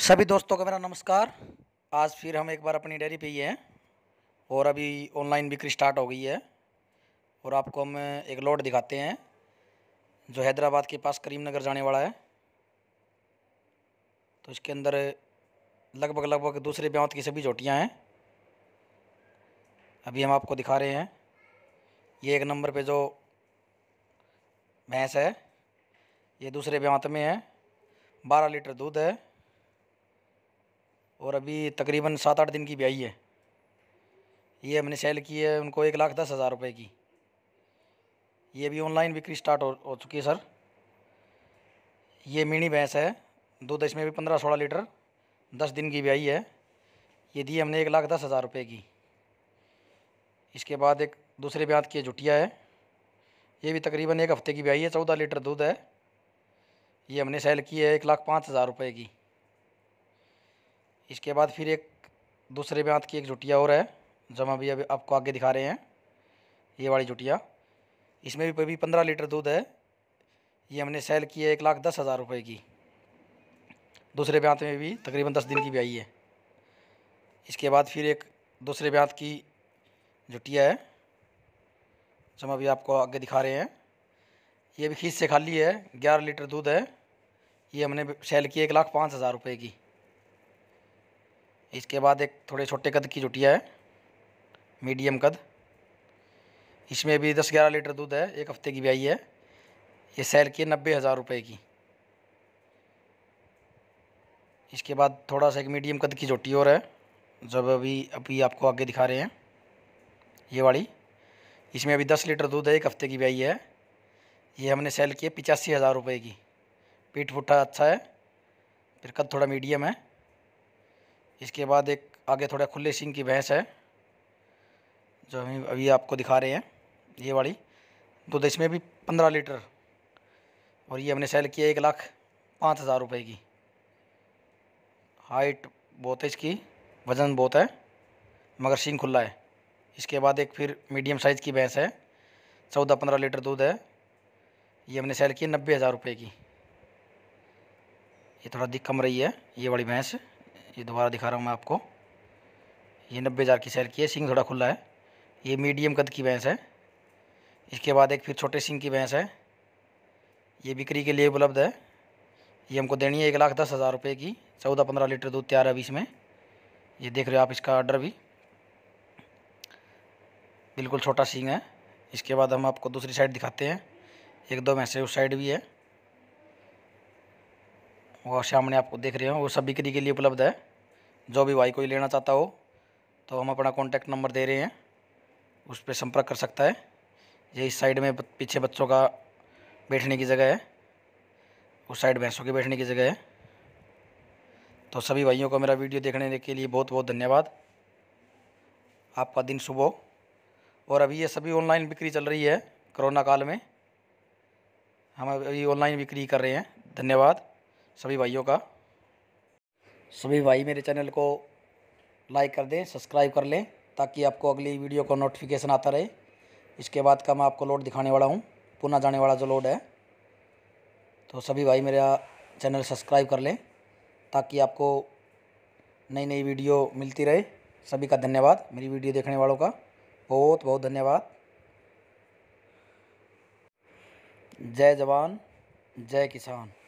सभी दोस्तों का मेरा नमस्कार आज फिर हम एक बार अपनी डेयरी पे ही हैं और अभी ऑनलाइन बिक्री स्टार्ट हो गई है और आपको हम एक लॉट दिखाते हैं जो हैदराबाद के पास करीमनगर जाने वाला है तो इसके अंदर लगभग लगभग दूसरे ब्यांत की सभी झोटियाँ हैं अभी हम आपको दिखा रहे हैं ये एक नंबर पे जो भैंस है ये दूसरे ब्यांत में है बारह लीटर दूध है और अभी तकरीबन सात आठ दिन की ब्याई है ये हमने सेल की है उनको एक लाख दस हज़ार रुपये की ये अभी ऑनलाइन बिक्री स्टार्ट हो, हो चुकी है सर ये मिनी भैंस है दूध इसमें भी पंद्रह सोलह लीटर दस दिन की ब्याई है ये दी हमने एक लाख दस हज़ार रुपये की इसके बाद एक दूसरे ब्यात की जुटिया है ये भी तकरीबन एक हफ़्ते की ब्याई है चौदह लीटर दूध है ये हमने सेल की है एक लाख पाँच हज़ार रुपये की इसके बाद फिर एक दूसरे बाँध की एक जुटिया और है जो हम अभी अभी आपको आगे दिखा रहे हैं ये वाली जुटिया इसमें भी अभी पंद्रह लीटर दूध है ये हमने सेल की है एक लाख दस हज़ार रुपये की दूसरे ब्यांत में भी तकरीबन दस दिन की भी आई है इसके बाद फिर एक दूसरे ब्यांत की जुटिया है जो हम अभी आपको आगे दिखा रहे हैं ये भी खींच से खाली है ग्यारह लीटर दूध है ये हमने सेल की एक लाख पाँच हज़ार रुपये की इसके बाद एक थोड़े छोटे कद की जुटिया है मीडियम कद इसमें भी दस ग्यारह लीटर दूध है एक हफ्ते की ब्याई है ये सेल की नब्बे हज़ार रुपये की इसके बाद थोड़ा सा एक मीडियम कद की चोटी और है जब अभी अभी आपको आगे दिखा रहे हैं ये वाली इसमें अभी दस लीटर दूध है एक हफ्ते की ब्याई है ये हमने सेल की है पिचासी हज़ार रुपये की पीठ पुट्ठा अच्छा है फिर कद थोड़ा मीडियम है इसके बाद एक आगे थोड़ा खुले सिंह की भैंस है जो हम अभी आपको दिखा रहे हैं ये वाली दूध इसमें भी पंद्रह लीटर और ये हमने सेल किया एक लाख पाँच हज़ार रुपये की हाइट बहुत है इसकी वज़न बहुत है मगर सिंह खुला है इसके बाद एक फिर मीडियम साइज़ की भैंस है चौदह पंद्रह लीटर दूध है ये हमने सेल की नब्बे हज़ार रुपये की ये थोड़ा दिख कम रही है ये वाली भैंस ये दोबारा दिखा रहा हूँ मैं आपको ये नब्बे हज़ार की सेल की है सिंग थोड़ा खुला है ये मीडियम कद की भैंस है इसके बाद एक फिर छोटे सिंग की भैंस है ये बिक्री के लिए उपलब्ध है ये हमको देनी है एक लाख दस हज़ार रुपये की चौदह पंद्रह लीटर दूध तैयार है अभी इसमें ये देख रहे हो आप इसका ऑर्डर भी बिल्कुल छोटा सिंग है इसके बाद हम आपको दूसरी साइड दिखाते हैं एक दो भैंसें उस साइड भी है वो सामने आपको देख रहे हो वो सब बिक्री के लिए उपलब्ध है जो भी भाई कोई लेना चाहता हो तो हम अपना कॉन्टैक्ट नंबर दे रहे हैं उस पर संपर्क कर सकता है ये इस साइड में पीछे बच्चों का बैठने की जगह है उस साइड भैंसों के बैठने की जगह है तो सभी भाइयों को मेरा वीडियो देखने के लिए बहुत बहुत धन्यवाद आपका दिन सुबह और अभी ये सभी ऑनलाइन बिक्री चल रही है कोरोना काल में हम अभी ऑनलाइन बिक्री कर रहे हैं धन्यवाद सभी भाइयों का सभी भाई मेरे चैनल को लाइक कर दें सब्सक्राइब कर लें ताकि आपको अगली वीडियो का नोटिफिकेशन आता रहे इसके बाद का मैं आपको लोड दिखाने वाला हूँ पुनः जाने वाला जो लोड है तो सभी भाई मेरा चैनल सब्सक्राइब कर लें ताकि आपको नई नई वीडियो मिलती रहे सभी का धन्यवाद मेरी वीडियो देखने वालों का बहुत बहुत धन्यवाद जय जवान जय किसान